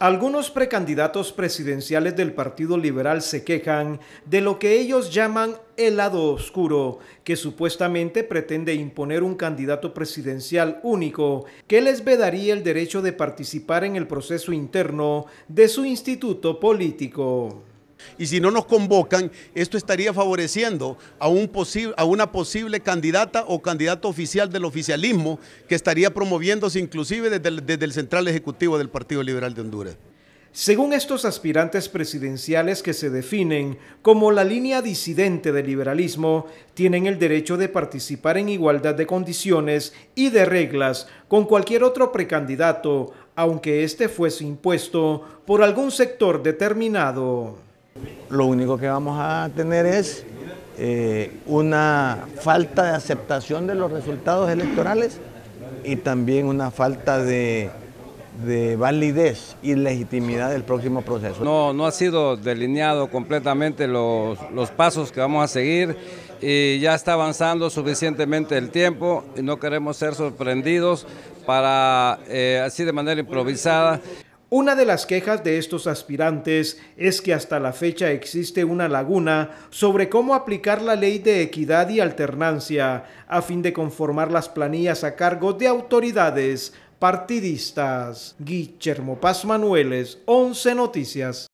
Algunos precandidatos presidenciales del Partido Liberal se quejan de lo que ellos llaman el lado oscuro, que supuestamente pretende imponer un candidato presidencial único, que les vedaría el derecho de participar en el proceso interno de su instituto político y si no nos convocan, esto estaría favoreciendo a, un a una posible candidata o candidato oficial del oficialismo que estaría promoviéndose inclusive desde el, desde el Central Ejecutivo del Partido Liberal de Honduras. Según estos aspirantes presidenciales que se definen como la línea disidente del liberalismo, tienen el derecho de participar en igualdad de condiciones y de reglas con cualquier otro precandidato, aunque este fuese impuesto por algún sector determinado. Lo único que vamos a tener es eh, una falta de aceptación de los resultados electorales y también una falta de, validez y legitimidad del próximo proceso. No, no ha sido delineado completamente los, pasos que vamos a seguir y ya está avanzando suficientemente el tiempo y no queremos ser sorprendidos para eh, así de manera improvisada una de las quejas de estos aspirantes es que hasta la fecha existe una laguna sobre cómo aplicar la ley de equidad y alternancia a fin de conformar las planillas a cargo de autoridades partidistas. Guillermo Paz Manueles, 11 Noticias.